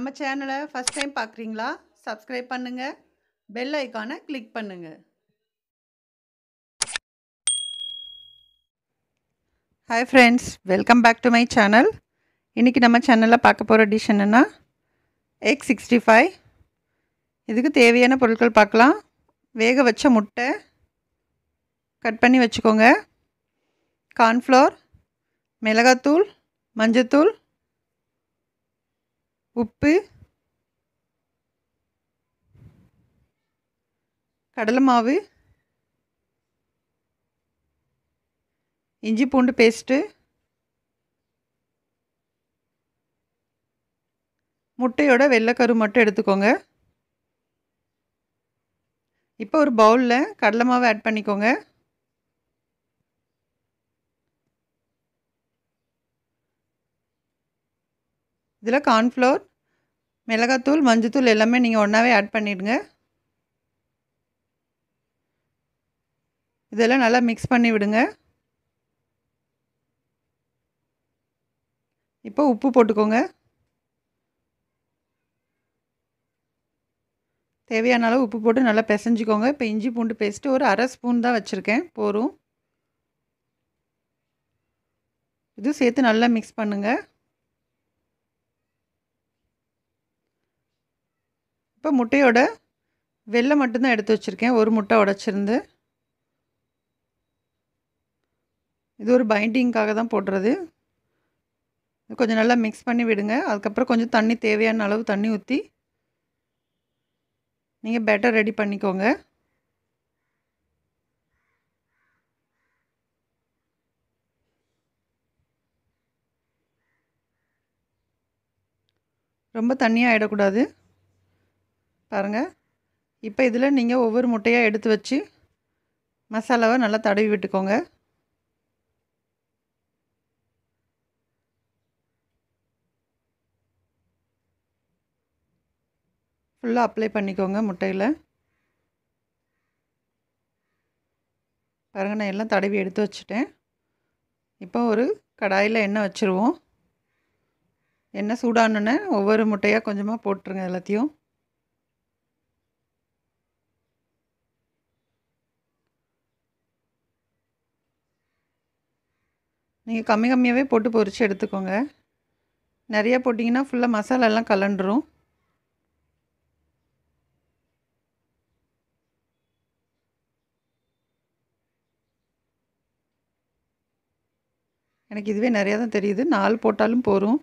நம்ம சேனலை first time பார்க்குறீங்களா சப்ஸ்கிரைப் பண்ணுங்கள் பெல் ஐக்கானை கிளிக் பண்ணுங்கள் hi friends welcome back to my channel இன்றைக்கி நம்ம சேனலில் பார்க்க போகிற டிஷ் என்னென்னா எக் சிக்ஸ்டி ஃபைவ் இதுக்கு தேவையான பொருட்கள் பார்க்கலாம் வேக வச்ச முட்டை கட் பண்ணி வச்சுக்கோங்க கார்ன்ஃப்ளோர் மிளகாத்தூள் மஞ்சத்தூள் உப்பு கடலை மாவு இஞ்சி பூண்டு பேஸ்ட்டு முட்டையோட வெள்ளைக்கரு மட்டும் எடுத்துக்கோங்க இப்போ ஒரு பவுலில் கடலை மாவு ஆட் பண்ணிக்கோங்க இதில் கார்ன்ஃப்ளோர் மிளகாத்தூள் மஞ்சத்தூள் எல்லாமே நீங்கள் ஒன்றாவே ஆட் பண்ணிவிடுங்க இதெல்லாம் நல்லா மிக்ஸ் பண்ணி விடுங்க இப்போ உப்பு போட்டுக்கோங்க தேவையான அளவு உப்பு போட்டு நல்லா பிசைஞ்சிக்கோங்க இப்போ இஞ்சி பூண்டு பேஸ்ட்டு ஒரு அரை ஸ்பூன் தான் வச்சுருக்கேன் போரும் இது சேர்த்து நல்லா மிக்ஸ் பண்ணுங்கள் இப்போ முட்டையோட வெள்ளை மட்டும்தான் எடுத்து வச்சுருக்கேன் ஒரு முட்டை உடச்சிருந்து இது ஒரு பைண்டிங்க்காக தான் போடுறது கொஞ்சம் நல்லா மிக்ஸ் பண்ணி விடுங்க அதுக்கப்புறம் கொஞ்சம் தண்ணி தேவையான அளவு தண்ணி ஊற்றி நீங்கள் பேட்டர் ரெடி பண்ணிக்கோங்க ரொம்ப தண்ணியாக ஆகிடக்கூடாது பாருங்கள் இப்போ இதில் நீங்கள் ஒவ்வொரு முட்டையாக எடுத்து வச்சு மசாலாவை நல்லா தடவி விட்டுக்கோங்க ஃபுல்லாக அப்ளை பண்ணிக்கோங்க முட்டையில் பாருங்கள் நான் எல்லாம் தடவி எடுத்து வச்சுட்டேன் இப்போ ஒரு கடாயில் எண்ணெய் வச்சுருவோம் எண்ணெய் சூடானோன்னே ஒவ்வொரு முட்டையாக கொஞ்சமாக போட்டுருங்க எல்லாத்தையும் நீங்கள் கம்மி கம்மியாகவே போட்டு பொரித்து எடுத்துக்கோங்க நிறையா போட்டிங்கன்னா ஃபுல்லாக மசாலாலாம் கலண்டுரும் எனக்கு இதுவே நிறையா தான் தெரியுது நாலு போட்டாலும் போகும்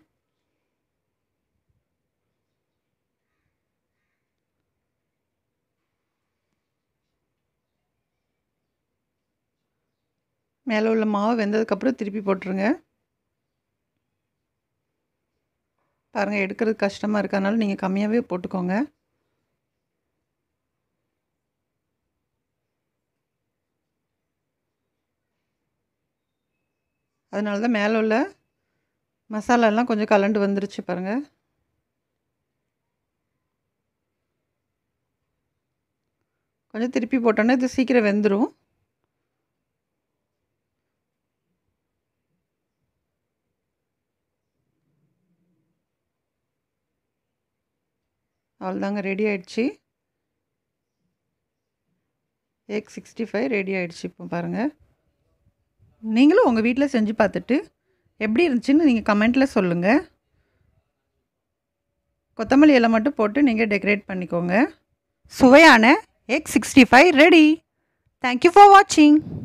மேலே உள்ள மாவு வெந்ததுக்கப்புறம் திருப்பி போட்டுருங்க பாருங்கள் எடுக்கிறது கஷ்டமாக இருக்கனால நீங்கள் கம்மியாகவே போட்டுக்கோங்க அதனால தான் மேலே உள்ள மசாலாலாம் கொஞ்சம் கலண்டு வந்துருச்சு பாருங்கள் கொஞ்சம் திருப்பி போட்டோன்னா இது சீக்கிரம் வெந்துடும் அவ்வளோதாங்க ரெடி ஆகிடுச்சி எக் சிக்ஸ்டி ஃபைவ் ரெடி ஆகிடுச்சி இப்போ பாருங்கள் நீங்களும் உங்கள் வீட்டில் செஞ்சு பார்த்துட்டு எப்படி இருந்துச்சுன்னு நீங்கள் கமெண்ட்டில் சொல்லுங்கள் கொத்தமல்லி இலை மட்டும் போட்டு நீங்கள் டெக்கரேட் பண்ணிக்கோங்க சுவையான egg sixty five ready thank you for வாட்சிங்